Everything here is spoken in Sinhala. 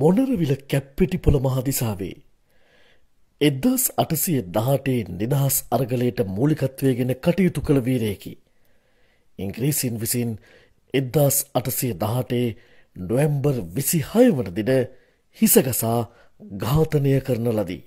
මොනරවිල කැප්පිටිපොළ මහදිසාවේ. එදදස් අටසිය දහටේ නිදහස් අරගලයට මූලිකත්වයගෙන කටයුතු කළ වීරයකි. ඉංග්‍රීසින් විසින් එදදස් අටසිය දහටේ නොවැම්බර් විසි හයවනදින හිසගසා ඝාතනය කරන ලදී.